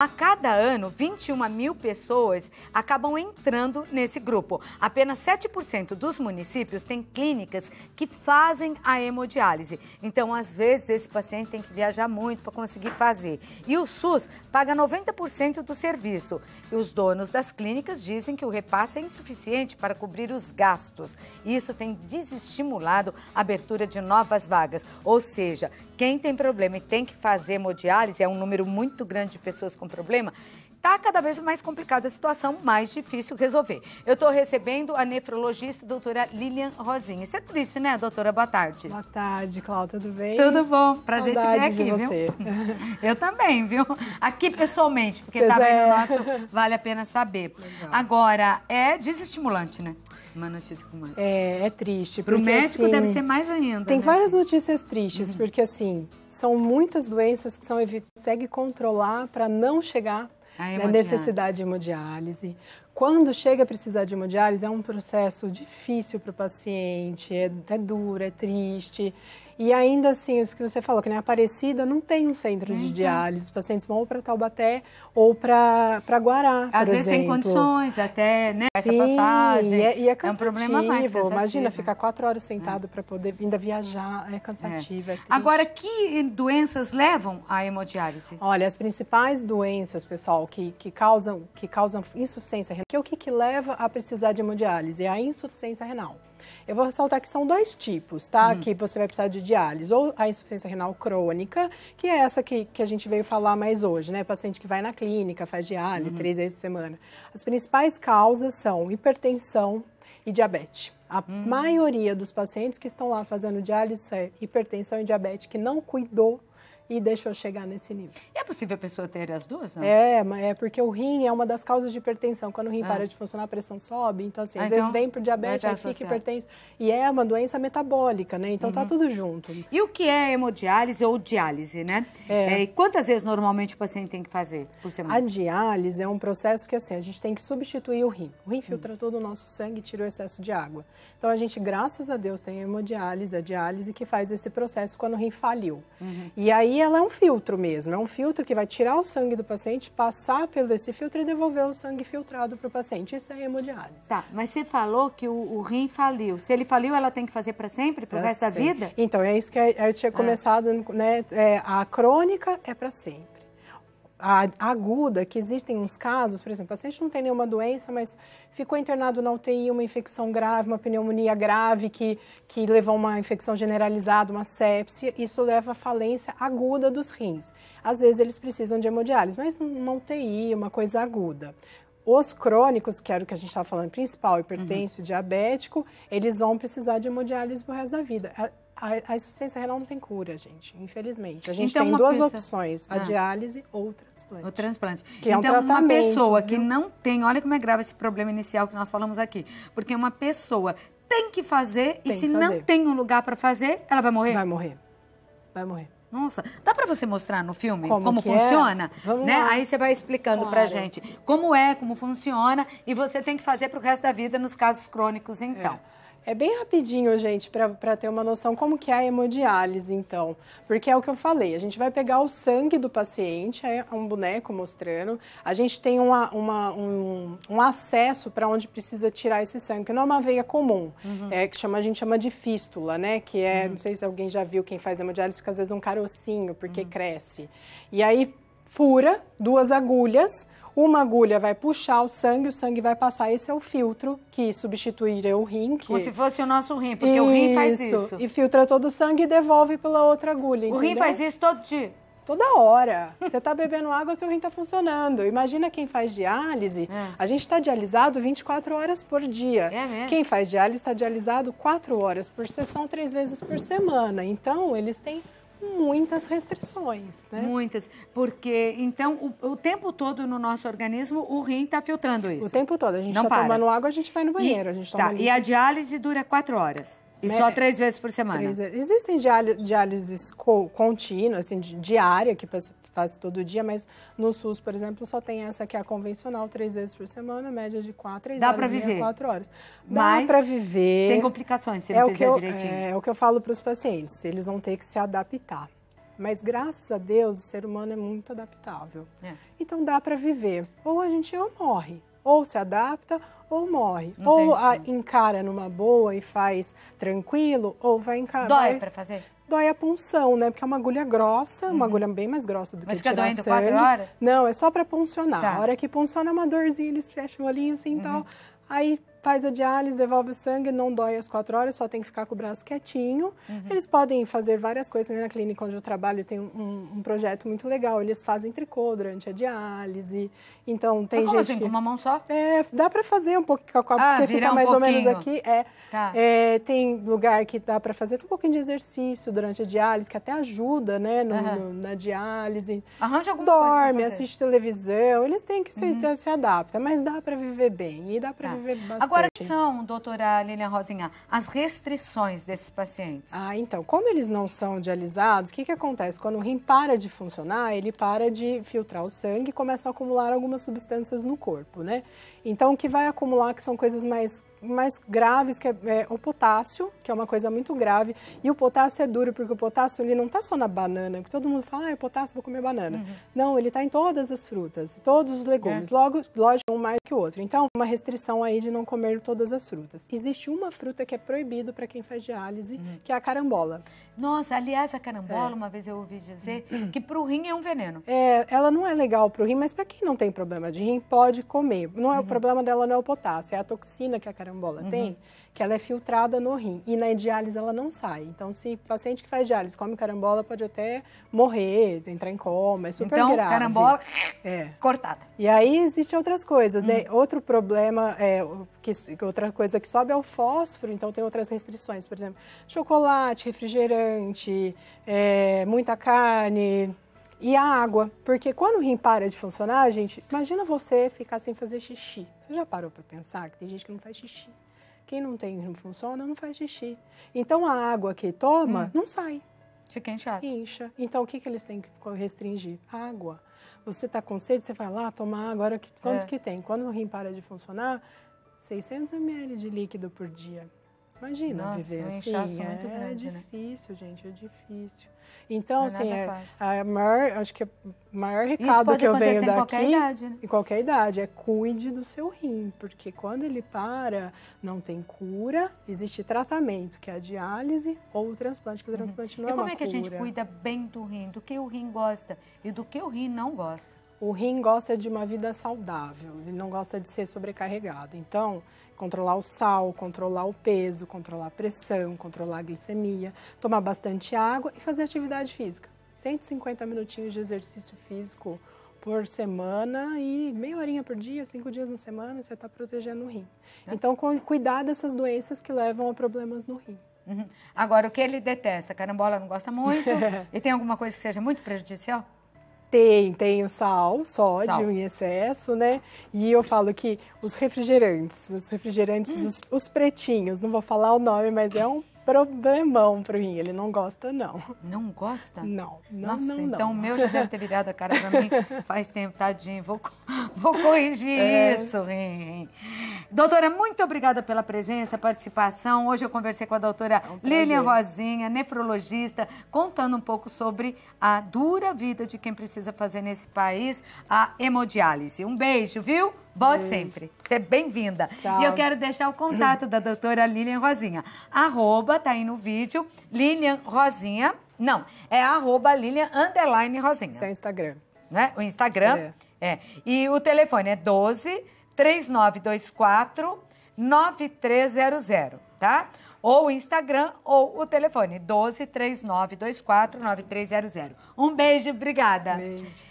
A cada ano, 21 mil pessoas acabam entrando nesse grupo. Apenas 7% dos municípios têm clínicas que fazem a hemodiálise. Então, às vezes, esse paciente tem que viajar muito para conseguir fazer. E o SUS paga 90% do serviço. E os donos das clínicas dizem que o repasse é insuficiente para cobrir os gastos. isso tem desestimulado a abertura de novas vagas. Ou seja, quem tem problema e tem que fazer hemodiálise é um número muito grande de pessoas com com problema, está cada vez mais complicada a situação, mais difícil resolver. Eu estou recebendo a nefrologista a doutora Lilian Rosinha. Isso é né, doutora? Boa tarde. Boa tarde, Cláudia. Tudo bem? Tudo bom. Prazer te ver aqui, viu? Eu também, viu? Aqui pessoalmente, porque estava tá é. nosso Vale a Pena Saber. Legal. Agora, é desestimulante, né? Uma notícia como essa. É, é triste. Para o médico assim, deve ser mais ainda. Tem né? várias notícias tristes, uhum. porque assim, são muitas doenças que são consegue controlar para não chegar na necessidade de hemodiálise. Quando chega a precisar de hemodiálise, é um processo difícil para o paciente, é, é duro, é triste. E ainda assim, isso que você falou, que na Aparecida não tem um centro de então. diálise. Os pacientes vão para Taubaté ou para Guará. Às vezes exemplo. sem condições, até, né? Sim, Essa passagem. E é, e é, cansativo. É um problema mais cansativo. Imagina ficar quatro horas sentado é. para poder ainda viajar. É cansativo. É. Agora, que doenças levam à hemodiálise? Olha, as principais doenças, pessoal, que, que, causam, que causam insuficiência renal, que é o que, que leva a precisar de hemodiálise? É a insuficiência renal. Eu vou ressaltar que são dois tipos, tá? Hum. Que você vai precisar de diálise, ou a insuficiência renal crônica, que é essa que, que a gente veio falar mais hoje, né? Paciente que vai na clínica, faz diálise hum. três vezes por semana. As principais causas são hipertensão e diabetes. A hum. maioria dos pacientes que estão lá fazendo diálise é hipertensão e diabetes que não cuidou e deixou chegar nesse nível. E é possível a pessoa ter as duas, não? É, é porque o rim é uma das causas de hipertensão. Quando o rim ah. para de funcionar, a pressão sobe. Então, assim, ah, às então, vezes vem por diabetes, aí fica hipertensão. E é uma doença metabólica, né? Então tá uhum. tá tudo junto. E o que é hemodiálise ou diálise, né? É. É, e quantas vezes normalmente o paciente tem que fazer por semana? A diálise é um processo que, assim, a gente tem que substituir o rim. O rim filtra uhum. todo o nosso sangue e tira o excesso de água. Então, a gente, graças a Deus, tem a hemodiálise, a diálise que faz esse processo quando o rim faliu. Uhum. E aí, ela é um filtro mesmo, é um filtro que vai tirar o sangue do paciente, passar pelo esse filtro e devolver o sangue filtrado para o paciente. Isso é hemodiálise. Tá, mas você falou que o, o rim faliu. Se ele faliu, ela tem que fazer para sempre, para o resto sempre. da vida? Então, é isso que eu é, é, tinha ah. começado, né? É, a crônica é para sempre aguda, que existem uns casos, por exemplo, o paciente não tem nenhuma doença, mas ficou internado na UTI, uma infecção grave, uma pneumonia grave que, que levou a uma infecção generalizada, uma sepsia, isso leva à falência aguda dos rins. Às vezes eles precisam de hemodiálise, mas uma UTI, uma coisa aguda. Os crônicos, que era o que a gente estava falando principal, hipertenso, uhum. diabético, eles vão precisar de hemodiálise o resto da vida. A, insuficiência renal não tem cura, gente, infelizmente. A gente então, tem duas pessoa... opções, a ah. diálise ou o transplante. O transplante. Que então, é um então, uma pessoa viu? que não tem, olha como é grave esse problema inicial que nós falamos aqui, porque uma pessoa tem que fazer tem e se fazer. não tem um lugar para fazer, ela vai morrer? Vai morrer. Vai morrer. Nossa, dá para você mostrar no filme como, como é? funciona? É? Vamos né? Lá. Aí você vai explicando claro. pra gente como é, como funciona e você tem que fazer pro resto da vida nos casos crônicos, então. É. É bem rapidinho, gente, para ter uma noção como que é a hemodiálise, então. Porque é o que eu falei, a gente vai pegar o sangue do paciente, é um boneco mostrando, a gente tem uma, uma um, um, acesso para onde precisa tirar esse sangue, que não é uma veia comum, uhum. é, que chama, a gente chama de fístula, né? Que é, uhum. não sei se alguém já viu quem faz hemodiálise, fica às vezes um carocinho, porque uhum. cresce. E aí fura duas agulhas uma agulha vai puxar o sangue, o sangue vai passar. Esse é o filtro que substituiria o rim. Que... Como se fosse o nosso rim, porque isso. o rim faz isso. E filtra todo o sangue e devolve pela outra agulha. O rim faz isso todo dia. Toda hora. Você está bebendo água, seu rim está funcionando. Imagina quem faz diálise. É. A gente está dialisado 24 horas por dia. É mesmo? Quem faz diálise está dialisado 4 horas por sessão, 3 vezes por semana. Então, eles têm muitas restrições, né? Muitas, porque então o, o tempo todo no nosso organismo o rim está filtrando isso. O tempo todo, a gente está tomando água, a gente vai no banheiro, tá. e, a gente toma tá, E a diálise dura quatro horas. E só né? três vezes por semana? Três, existem diálises contínuas, assim, diária, que faz todo dia, mas no SUS, por exemplo, só tem essa que é a convencional, três vezes por semana, média de quatro, três Dá horas, pra viver. Meia, quatro horas. Dá para viver. Tem complicações, se é não o que eu, direitinho. É, é o que eu falo para os pacientes, eles vão ter que se adaptar. Mas graças a Deus, o ser humano é muito adaptável. É. Então dá para viver. Ou a gente ou morre ou se adapta ou morre. Não ou a, encara numa boa e faz tranquilo, ou vai encarar. Dói para fazer? Dói a punção, né? Porque é uma agulha grossa, uhum. uma agulha bem mais grossa do Mas que tirar sangue. Mas fica doendo quatro horas? Não, é só para puncionar. Tá. A hora que punciona é uma dorzinha, eles fecham o olhinho assim e uhum. tal. Aí faz a diálise, devolve o sangue, não dói às quatro horas, só tem que ficar com o braço quietinho. Uhum. Eles podem fazer várias coisas. Né? Na clínica onde eu trabalho tem um, um, projeto muito legal. Eles fazem tricô durante a diálise. Então tem como gente. Assim, com uma mão só? É, dá para fazer um pouco com a ah, porque fica um mais pouquinho. ou menos aqui. É, tá. é, tem lugar que dá para fazer um pouquinho de exercício durante a diálise, que até ajuda, né, no, uhum. no, na diálise. Arranja alguma Dorme, assiste televisão. Eles têm que se, uhum. se adapta, mas dá para viver bem e dá para tá. viver bastante. Agora, são, doutora Lilian Rosinha, as restrições desses pacientes? Ah, então, como eles não são dialisados, o que, que acontece? Quando o rim para de funcionar, ele para de filtrar o sangue e começa a acumular algumas substâncias no corpo, né? Então, o que vai acumular, que são coisas mais mais graves, que é, é, o potássio, que é uma coisa muito grave. E o potássio é duro, porque o potássio ele não está só na banana, porque todo mundo fala, ah, é potássio, vou comer banana. Uhum. Não, ele está em todas as frutas, todos os legumes, é. logo, lógico, um mais que o outro. Então, uma restrição aí de não comer todas as frutas. Existe uma fruta que é proibido para quem faz diálise, uhum. que é a carambola. Nossa, aliás, a carambola, é. uma vez eu ouvi dizer, uhum. que para o rim é um veneno. É, ela não é legal para o rim, mas para quem não tem problema de rim, pode comer. Não é o uhum. problema dela, não é o potássio, é a toxina que a carambola carambola uhum. tem, que ela é filtrada no rim e na diálise ela não sai. Então, se paciente que faz diálise come carambola, pode até morrer, entrar em coma, é super então, grave. Então, carambola é. cortada. E aí existem outras coisas, né? uhum. né? Outro problema, é, que, outra coisa que sobe é o fósforo, então tem outras restrições, por exemplo, chocolate, refrigerante, é, muita carne, e a água, porque quando o rim para de funcionar, gente, imagina você ficar sem fazer xixi. Você já parou para pensar que tem gente que não faz xixi? Quem não tem, não funciona, não faz xixi. Então a água que toma hum. não sai. Fica inchada. Incha. Então o que, que eles têm que restringir? água. Você está com sede, você vai lá tomar agora quanto é. que tem. Quando o rim para de funcionar, 600 ml de líquido por dia. Imagina Nossa, viver um assim. é muito grande, é difícil, né? gente, é difícil. Então, assim, é, a maior, acho que o é maior recado que eu venho daqui. Em qualquer idade, né? Em qualquer idade, é cuide do seu rim, porque quando ele para, não tem cura, existe tratamento, que é a diálise ou o transplante, que o uhum. transplante uhum. não é cura. E como é que a gente cuida bem do rim, do que o rim gosta e do que o rim não gosta? o rim gosta de uma vida saudável, ele não gosta de ser sobrecarregado. Então, controlar o sal, controlar o peso, controlar a pressão, controlar a glicemia, tomar bastante água e fazer atividade física. 150 minutinhos de exercício físico por semana e meia horinha por dia, cinco dias na semana, você está protegendo o rim. Tá. Então, cuidar dessas doenças que levam a problemas no rim. Uhum. Agora, o que ele detesta? Carambola não gosta muito? e tem alguma coisa que seja muito prejudicial? Tem, tem o sal, sódio sal. em excesso, né? E eu falo que os refrigerantes, os refrigerantes, hum. os, os, pretinhos, não vou falar o nome, mas é um problemão para mim. Ele não gosta, não. Não gosta? Não. não Nossa, não, então o meu já deve ter virado a cara para mim faz tempo, tadinho. Vou, vou corrigir é. isso. Hein. Doutora, muito obrigada pela presença, participação. Hoje eu conversei com a doutora é Lilian Rosinha, nefrologista, contando um pouco sobre a dura vida de quem precisa fazer nesse país a hemodiálise. Um beijo, viu? Volte Beijo. sempre. Você é bem-vinda. E eu quero deixar o contato da doutora Lilian Rosinha. Arroba, tá aí no vídeo, Lilian Rosinha. Não, é arroba Lilian Underline Rosinha. Isso é Instagram. Né? O Instagram. É. é. E o telefone é 12 3924 9300, tá? Ou o Instagram ou o telefone 12 3924 9300. Um beijo, obrigada. Beijo.